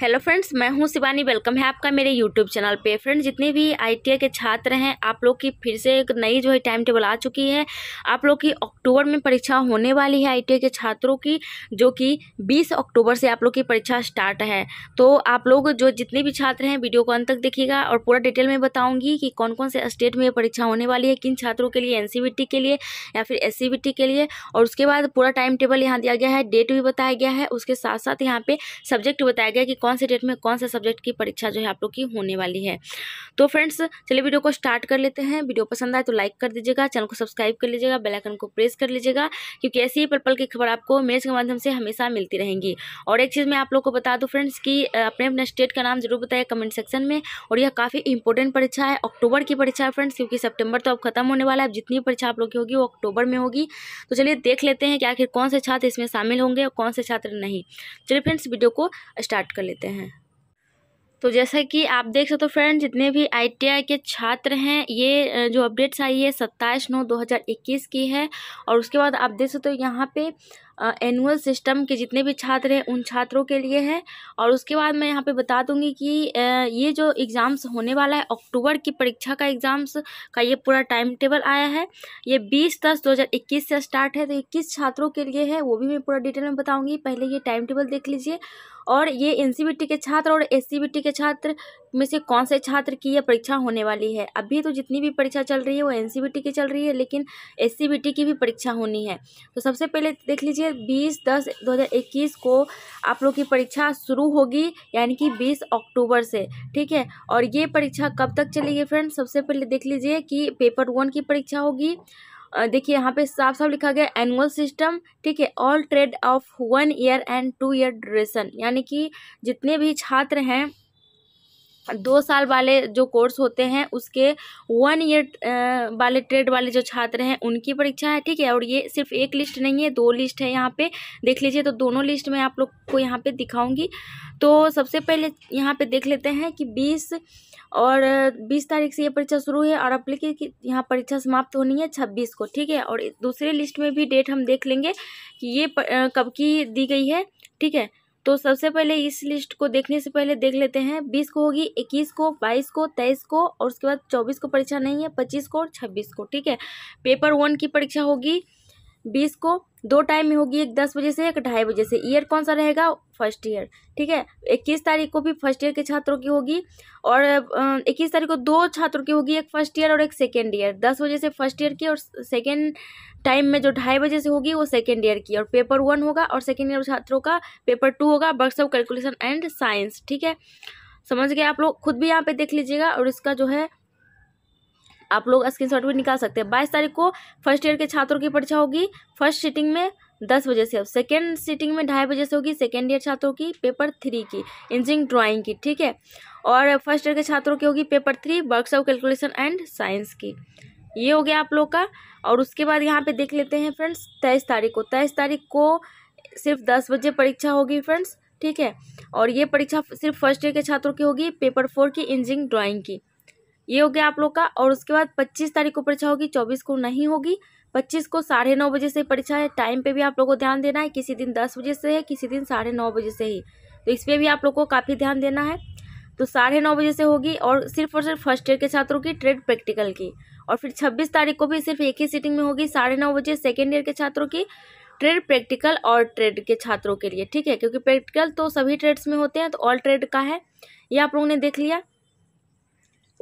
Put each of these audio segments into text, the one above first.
hello friends मैं हूं Shivani welcome है आपका मेरे यूट्यूब चैनल पे फ्रेंड्स जितने भी आईटीआई के छात्र हैं आप लोग की फिर से एक नई जो है टाइम टेबल आ चुकी है आप लोग की अक्टूबर में परीक्षा होने वाली है आईटीआई के छात्रों की जो कि 20 अक्टूबर से आप लोग की परीक्षा स्टार्ट है तो आप लोग जो जितने भी छात्र हैं वीडियो को अंत तक देखिएगा और पूरा डिटेल में बताऊँगी कि कौन कौन से स्टेट में ये परीक्षा होने वाली है किन छात्रों के लिए एन e के लिए या फिर एस e के लिए और उसके बाद पूरा टाइम टेबल यहाँ दिया गया है डेट भी बताया गया है उसके साथ साथ यहाँ पर सब्जेक्ट बताया गया कि कौन से डेट में कौन से सब्जेक्ट की परीक्षा जो है आप लोग की होने वाली है तो फ्रेंड्स चलिए वीडियो को स्टार्ट कर लेते हैं वीडियो पसंद आए तो लाइक कर दीजिएगा चैनल को सब्सक्राइब कर लीजिएगा बेलाइकन को प्रेस कर लीजिएगा क्योंकि ऐसी ही पल पल की खबर आपको मेज के माध्यम से हमेशा मिलती रहेंगी और एक चीज़ मैं आप लोग को बता दूँ फ्रेंड्स कि अपने अपने स्टेट का नाम जरूर बताइए कमेंट सेक्शन में और यह काफ़ी इंपॉर्टेंट परीक्षा है अक्टूबर की परीक्षा है फ्रेंड्स क्योंकि सेप्टेम्बर तो अब खत्म होने वाला है जितनी परीक्षा आप लोग की होगी वो अक्टूबर में होगी तो चलिए देख लेते हैं कि आखिर कौन से छात्र इसमें शामिल होंगे और कौन से छात्र नहीं चलिए फ्रेंड्स वीडियो को स्टार्ट कर लेते लेते हैं तो जैसा कि आप देख सकते हो फ्रेंड जितने भी आईटीआई के छात्र हैं ये जो अपडेट्स आई है सत्ताईस नौ 2021 की है और उसके बाद आप देख सकते हो यहाँ पे एनुअल सिस्टम के जितने भी छात्र हैं उन छात्रों के लिए है और उसके बाद मैं यहाँ पे बता दूंगी कि ये जो एग्ज़ाम्स होने वाला है अक्टूबर की परीक्षा का एग्ज़ाम्स का ये पूरा टाइम टेबल आया है ये 20 दस 2021 से स्टार्ट है तो ये किस छात्रों के लिए है वो भी मैं पूरा डिटेल में बताऊँगी पहले ये टाइम टेबल देख लीजिए और ये एन e के छात्र और एस e के छात्र में से कौन से छात्र की यह परीक्षा होने वाली है अभी तो जितनी भी परीक्षा चल रही है वो एन e की चल रही है लेकिन एस की भी परीक्षा होनी है तो सबसे पहले देख लीजिए बीस दस दो को आप लोग की परीक्षा शुरू होगी यानी कि बीस अक्टूबर से ठीक है और ये परीक्षा कब तक चलेगी फ्रेंड सबसे पहले देख लीजिए कि पेपर वन की परीक्षा होगी देखिए यहाँ पे साफ साफ लिखा गया एनुअल सिस्टम ठीक है all trade of one year and two year duration यानी कि जितने भी छात्र हैं दो साल वाले जो कोर्स होते हैं उसके वन ईयर वाले ट्रेड वाले जो छात्र हैं उनकी परीक्षा है ठीक है और ये सिर्फ एक लिस्ट नहीं है दो लिस्ट है यहाँ पे देख लीजिए तो दोनों लिस्ट में आप लोग को यहाँ पे दिखाऊंगी तो सबसे पहले यहाँ पे देख लेते हैं कि बीस और बीस तारीख से ये परीक्षा शुरू है और अप्लीके की यहाँ परीक्षा समाप्त होनी है छब्बीस को ठीक है और दूसरे लिस्ट में भी डेट हम देख लेंगे कि ये कब की दी गई है ठीक है तो सबसे पहले इस लिस्ट को देखने से पहले देख लेते हैं बीस को होगी इक्कीस को बाईस को तेईस को और उसके बाद चौबीस को परीक्षा नहीं है पच्चीस को और छब्बीस को ठीक है पेपर वन की परीक्षा होगी बीस को दो टाइम में होगी एक दस बजे से एक ढाई बजे से ईयर कौन सा रहेगा फर्स्ट ईयर ठीक है इक्कीस तारीख को भी फर्स्ट ईयर के छात्रों की होगी और इक्कीस तारीख को दो छात्रों की होगी एक फर्स्ट ईयर और एक सेकेंड ईयर दस बजे से फर्स्ट ईयर की और सेकेंड टाइम में जो ढाई बजे से होगी वो सेकेंड ईयर की और पेपर वन होगा और सेकेंड ईयर छात्रों का पेपर टू होगा बर्स ऑफ कैलकुलेशन एंड साइंस ठीक है समझ गए आप लोग खुद भी यहाँ पे देख लीजिएगा और इसका जो है आप लोग स्क्रीनशॉट भी निकाल सकते हैं बाईस तारीख को फर्स्ट ईयर के छात्रों की परीक्षा होगी फर्स्ट सीटिंग में दस बजे से सेकेंड सीटिंग में ढाई बजे से होगी सेकेंड ईयर छात्रों की पेपर थ्री की इंजीनियरिंग ड्राइंग की ठीक है और फर्स्ट ईयर के छात्रों की होगी paper three workshop calculation and science की ये हो गया आप लोग का और उसके बाद यहाँ पे देख लेते हैं फ्रेंड्स तेईस तारीख को तेईस तारीख को सिर्फ दस बजे परीक्षा होगी फ्रेंड्स ठीक है और ये परीक्षा सिर्फ फर्स्ट ईयर के छात्रों की होगी पेपर फोर की इंजीनियरिंग ड्राइंग की ये हो गया आप लोग का और उसके बाद पच्चीस तारीख को परीक्षा होगी चौबीस को नहीं होगी पच्चीस को साढ़े नौ बजे से परीक्षा है टाइम पे भी आप लोग को ध्यान देना है किसी दिन दस बजे से है किसी दिन साढ़े नौ बजे से ही तो इस पर भी आप लोग को काफ़ी ध्यान देना है तो साढ़े नौ बजे से होगी और सिर्फ और सिर्फ फर्स्ट ईयर के छात्रों की ट्रेड प्रैक्टिकल की और फिर छब्बीस तारीख को भी सिर्फ एक ही सीटिंग में होगी साढ़े नौ बजे सेकेंड ईयर के छात्रों की ट्रेड प्रैक्टिकल और ट्रेड के छात्रों के लिए ठीक है क्योंकि प्रैक्टिकल तो सभी ट्रेड्स में होते हैं तो ऑल ट्रेड का है ये आप लोगों ने देख लिया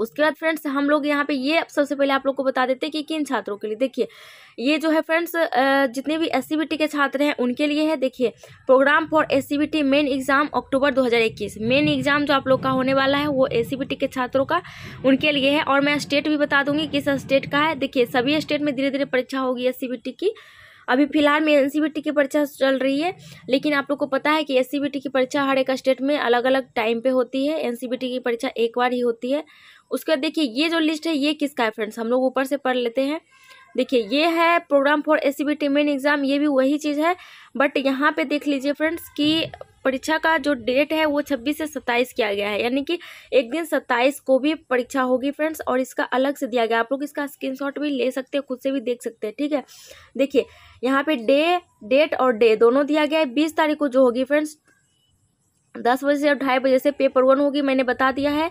उसके बाद फ्रेंड्स हम लोग यहाँ पे ये सबसे पहले आप लोग को बता देते हैं कि किन छात्रों के लिए देखिए ये जो है फ्रेंड्स जितने भी एस के छात्र हैं उनके लिए है देखिए programme for S main exam October 2021 main exam जो आप लोग का होने वाला है वो एस के छात्रों का उनके लिए है और मैं स्टेट भी बता दूंगी किस स्टेट का है देखिए सभी स्टेट में धीरे धीरे परीक्षा होगी एस की अभी फिलहाल में एन की परीक्षा चल रही है लेकिन आप लोग को पता है कि एस की परीक्षा हर एक स्टेट में अलग अलग टाइम पर होती है एन की परीक्षा एक बार ही होती है उसके बाद देखिए ये जो लिस्ट है ये किसका है फ्रेंड्स हम लोग ऊपर से पढ़ लेते हैं देखिए ये है programme for S C main exam ये भी वही चीज़ है बट यहाँ पे देख लीजिए फ्रेंड्स कि परीक्षा का जो डेट है वो छब्बीस से सत्ताईस किया गया है यानी कि एक दिन सत्ताईस को भी परीक्षा होगी फ्रेंड्स और इसका अलग से दिया गया आप लोग इसका स्क्रीनशॉट भी ले सकते हैं खुद से भी देख सकते हैं ठीक है देखिए यहाँ पे डे डेट और डे दोनों दिया गया है बीस तारीख को जो होगी फ्रेंड्स दस बजे से ढाई बजे से पेपर वन होगी मैंने बता दिया है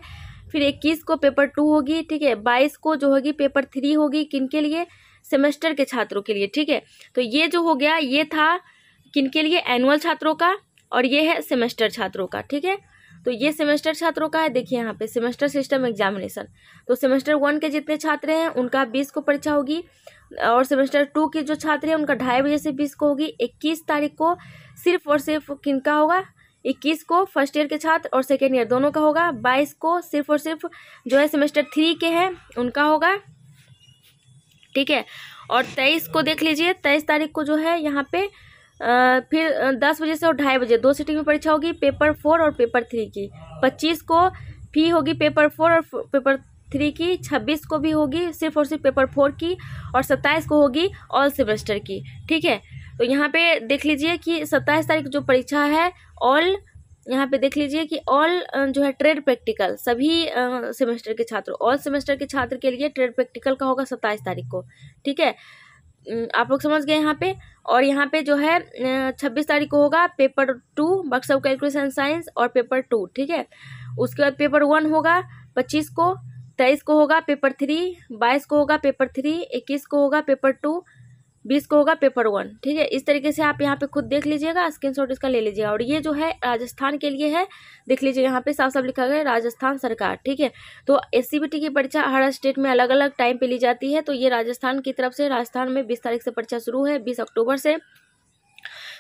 फिर इक्कीस को पेपर टू होगी ठीक है बाईस को जो होगी पेपर थ्री होगी किन के लिए सेमेस्टर के छात्रों के लिए ठीक है तो ये जो हो गया ये था किन के लिए एनुअल छात्रों का और ये है सेमेस्टर छात्रों का ठीक है तो ये सेमेस्टर छात्रों का है देखिए यहाँ पे सेमेस्टर सिस्टम एग्जामिनेशन तो सेमेस्टर वन के जितने छात्र हैं उनका बीस को परीक्षा होगी और सेमेस्टर टू के जो छात्र हैं उनका ढाई बजे से बीस को होगी इक्कीस तारीख को सिर्फ और सिर्फ किन का होगा इक्कीस को फर्स्ट ईयर के छात्र और सेकेंड ईयर दोनों का होगा बाईस को सिर्फ और सिर्फ जो है सेमेस्टर थ्री के हैं उनका होगा ठीक है और तेईस को देख लीजिए तेईस तारीख को जो है यहाँ पे फिर दस बजे से और ढाई बजे दो सीटिंग में परीक्षा होगी पेपर फोर और पेपर थ्री की पच्चीस को फी होगी पेपर फोर और पेपर थ्री की छब्बीस को भी होगी सिर्फ और सिर्फ पेपर फोर की और सत्ताईस को होगी ऑल सेमेस्टर की ठीक है तो यहाँ पे देख लीजिए कि सत्ताईस तारीख जो परीक्षा है ऑल यहाँ पे देख लीजिए कि ऑल जो है ट्रेड प्रैक्टिकल सभी सेमेस्टर के छात्र ऑल सेमेस्टर के छात्र के लिए ट्रेड प्रैक्टिकल का होगा सत्ताईस तारीख को ठीक है आप लोग समझ गए यहाँ पे और यहाँ पे जो है छब्बीस तारीख को होगा पेपर टू बक्स ऑफ कैलकुलेशन साइंस और पेपर टू ठीक है उसके बाद पेपर वन होगा पच्चीस को तेईस को होगा पेपर थ्री बाईस को होगा पेपर थ्री इक्कीस को होगा पेपर टू बीस को होगा पेपर वन ठीक है इस तरीके से आप यहाँ पे खुद देख लीजिएगा स्क्रीनशॉट इसका ले लीजिएगा और ये जो है राजस्थान के लिए है देख लीजिए यहाँ पे साफ साफ लिखा गया है राजस्थान सरकार ठीक है तो एस की परीक्षा हर स्टेट में अलग अलग टाइम पर ली जाती है तो ये राजस्थान की तरफ से राजस्थान में बीस तारीख से परीक्षा शुरू है बीस अक्टूबर से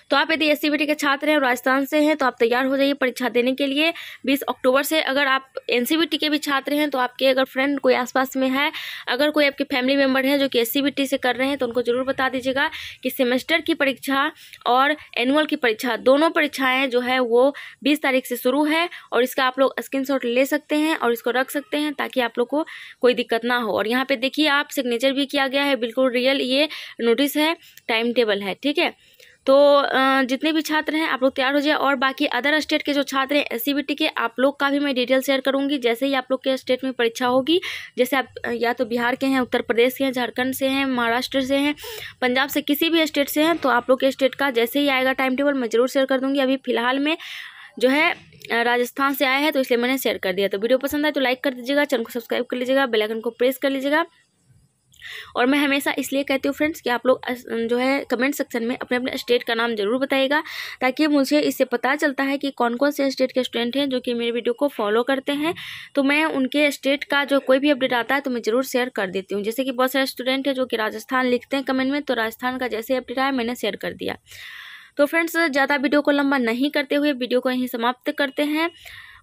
तो आप यदि एस सी के छात्र हैं राजस्थान से हैं तो आप तैयार हो जाइए परीक्षा देने के लिए बीस अक्टूबर से अगर आप एन के भी छात्र हैं तो आपके अगर फ्रेंड कोई आसपास में है अगर कोई आपके फैमिली मेम्बर हैं जो कि एस से कर रहे हैं तो उनको ज़रूर बता दीजिएगा कि सेमेस्टर की परीक्षा और एनुअल की परीक्षा दोनों परीक्षाएँ जो है वो बीस तारीख से शुरू है और इसका आप लोग स्क्रीन ले सकते हैं और इसको रख सकते हैं ताकि आप लोग को कोई दिक्कत ना हो और यहाँ पर देखिए आप सिग्नेचर भी किया गया है बिल्कुल रियल ये नोटिस है टाइम टेबल है ठीक है तो जितने भी छात्र हैं आप लोग तैयार हो जाए और बाकी अदर स्टेट के जो छात्र हैं एस के आप लोग का भी मैं डिटेल शेयर करूँगी जैसे ही आप लोग के स्टेट में परीक्षा होगी जैसे आप या तो बिहार के हैं उत्तर प्रदेश के हैं झारखंड से हैं महाराष्ट्र से हैं पंजाब से किसी भी स्टेट से हैं तो आप लोग के स्टेट का जैसे ही आएगा टाइम टेबल मैं ज़रूर शेयर कर दूँगी अभी फिलहाल में जो है राजस्थान से आया है तो इसलिए मैंने शेयर कर दिया तो वीडियो पसंद आए तो लाइक कर दीजिएगा चैनल को सब्सक्राइब कर लीजिएगा बेलाइकन को प्रेस कर लीजिएगा और मैं हमेशा इसलिए कहती हूँ फ्रेंड्स कि आप लोग जो है कमेंट सेक्शन में अपने अपने स्टेट का नाम जरूर बताइएगा ताकि मुझे इससे पता चलता है कि कौन कौन से स्टेट के स्टूडेंट हैं जो कि मेरे वीडियो को फॉलो करते हैं तो मैं उनके स्टेट का जो कोई भी अपडेट आता है तो मैं ज़रूर शेयर कर देती हूँ जैसे कि बहुत सारे स्टूडेंट हैं जो कि राजस्थान लिखते हैं कमेंट में तो राजस्थान का जैसे अपडेट आया मैंने शेयर कर दिया तो फ्रेंड्स ज़्यादा वीडियो को लंबा नहीं करते हुए वीडियो को यहीं समाप्त करते हैं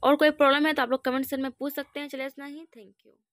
और कोई प्रॉब्लम है तो आप लोग कमेंट सेक्शन में पूछ सकते हैं चले इतना ही थैंक यू